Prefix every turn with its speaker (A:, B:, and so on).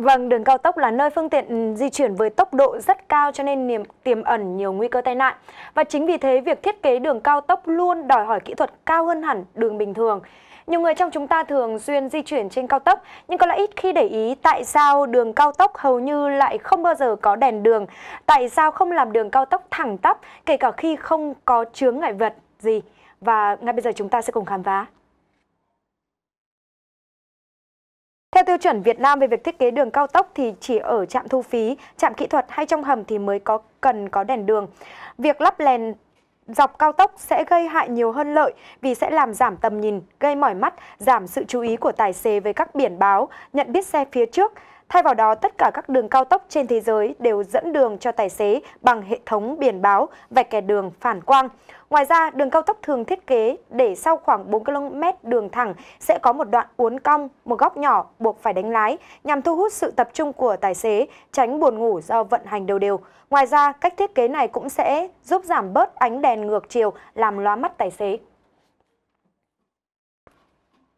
A: Vâng, đường cao tốc là nơi phương tiện ừ, di chuyển với tốc độ rất cao cho nên niềm, tiềm ẩn nhiều nguy cơ tai nạn. Và chính vì thế, việc thiết kế đường cao tốc luôn đòi hỏi kỹ thuật cao hơn hẳn đường bình thường. Nhiều người trong chúng ta thường xuyên di chuyển trên cao tốc, nhưng có lẽ ít khi để ý tại sao đường cao tốc hầu như lại không bao giờ có đèn đường, tại sao không làm đường cao tốc thẳng tắp, kể cả khi không có chướng ngại vật gì. Và ngay bây giờ chúng ta sẽ cùng khám phá. tiêu chuẩn Việt Nam về việc thiết kế đường cao tốc thì chỉ ở trạm thu phí, trạm kỹ thuật hay trong hầm thì mới có cần có đèn đường. Việc lắp đèn dọc cao tốc sẽ gây hại nhiều hơn lợi vì sẽ làm giảm tầm nhìn, gây mỏi mắt, giảm sự chú ý của tài xế với các biển báo, nhận biết xe phía trước, Thay vào đó, tất cả các đường cao tốc trên thế giới đều dẫn đường cho tài xế bằng hệ thống biển báo và kẻ đường phản quang. Ngoài ra, đường cao tốc thường thiết kế để sau khoảng 4 km đường thẳng sẽ có một đoạn uốn cong, một góc nhỏ buộc phải đánh lái nhằm thu hút sự tập trung của tài xế, tránh buồn ngủ do vận hành đều đều. Ngoài ra, cách thiết kế này cũng sẽ giúp giảm bớt ánh đèn ngược chiều làm lóa mắt tài xế.